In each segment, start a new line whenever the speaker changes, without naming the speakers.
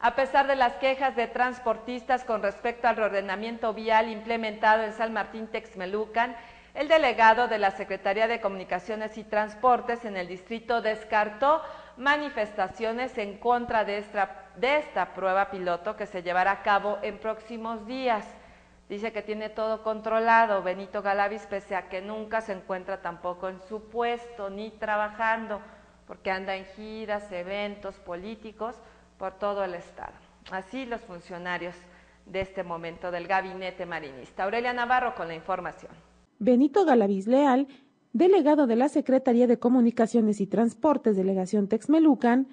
A pesar de las quejas de transportistas con respecto al reordenamiento vial implementado en San Martín Texmelucan, el delegado de la Secretaría de Comunicaciones y Transportes en el distrito descartó manifestaciones en contra de esta, de esta prueba piloto que se llevará a cabo en próximos días. Dice que tiene todo controlado Benito Galavis, pese a que nunca se encuentra tampoco en su puesto ni trabajando, porque anda en giras, eventos políticos por todo el Estado. Así los funcionarios de este momento del gabinete marinista. Aurelia Navarro con la información.
Benito Galaviz Leal, delegado de la Secretaría de Comunicaciones y Transportes, delegación Texmelucan,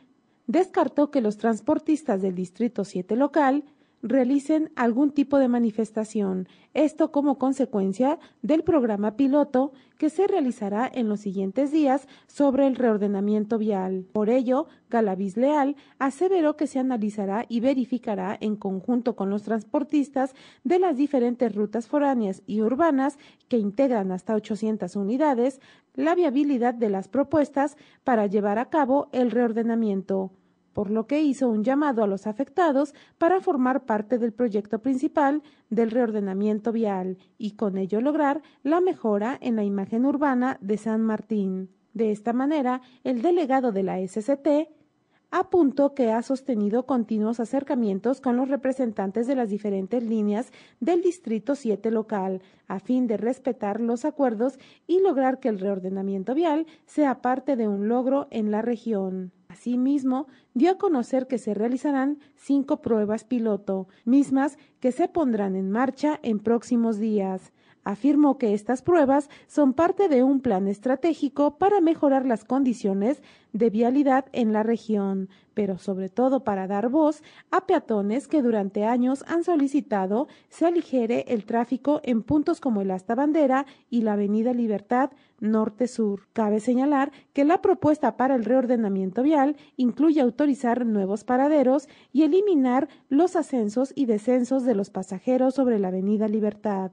descartó que los transportistas del Distrito 7 local realicen algún tipo de manifestación, esto como consecuencia del programa piloto que se realizará en los siguientes días sobre el reordenamiento vial. Por ello, Galaviz Leal aseveró que se analizará y verificará en conjunto con los transportistas de las diferentes rutas foráneas y urbanas que integran hasta 800 unidades la viabilidad de las propuestas para llevar a cabo el reordenamiento por lo que hizo un llamado a los afectados para formar parte del proyecto principal del reordenamiento vial y con ello lograr la mejora en la imagen urbana de San Martín. De esta manera, el delegado de la SCT apuntó que ha sostenido continuos acercamientos con los representantes de las diferentes líneas del Distrito 7 local, a fin de respetar los acuerdos y lograr que el reordenamiento vial sea parte de un logro en la región. Asimismo, dio a conocer que se realizarán cinco pruebas piloto, mismas que se pondrán en marcha en próximos días afirmó que estas pruebas son parte de un plan estratégico para mejorar las condiciones de vialidad en la región, pero sobre todo para dar voz a peatones que durante años han solicitado se aligere el tráfico en puntos como el Asta Bandera y la Avenida Libertad Norte-Sur. Cabe señalar que la propuesta para el reordenamiento vial incluye autorizar nuevos paraderos y eliminar los ascensos y descensos de los pasajeros sobre la Avenida Libertad.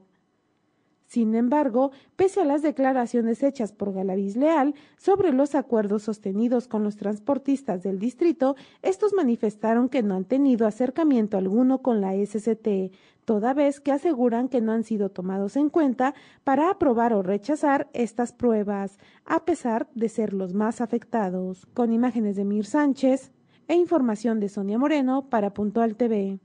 Sin embargo, pese a las declaraciones hechas por Galaviz Leal sobre los acuerdos sostenidos con los transportistas del distrito, estos manifestaron que no han tenido acercamiento alguno con la SCT, toda vez que aseguran que no han sido tomados en cuenta para aprobar o rechazar estas pruebas, a pesar de ser los más afectados. Con imágenes de Mir Sánchez e información de Sonia Moreno para Puntual TV.